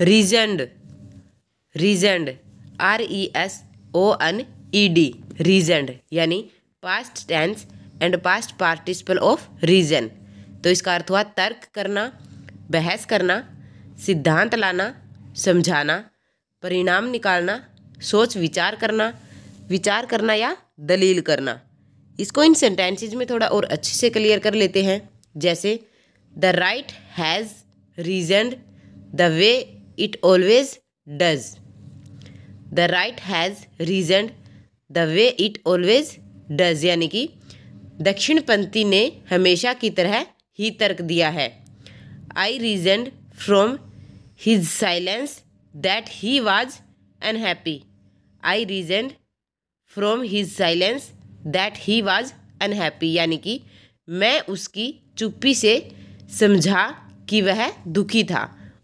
रीजेंड reasoned R E S O N E D reasoned यानी past tense and past participle of reason तो इसका अर्थ हुआ तर्क करना बहस करना सिद्धांत लाना समझाना परिणाम निकालना सोच विचार करना विचार करना या दलील करना इसको इन सेंटेंसेज में थोड़ा और अच्छे से क्लियर कर लेते हैं जैसे the right has reasoned the way it always does. The right has reasoned the way it always does यानी कि दक्षिणपंथी ने हमेशा की तरह ही तर्क दिया है I reasoned from his silence that he was unhappy I reasoned from his silence that he was unhappy यानी कि मैं उसकी चुप्पी से समझा कि वह दुखी था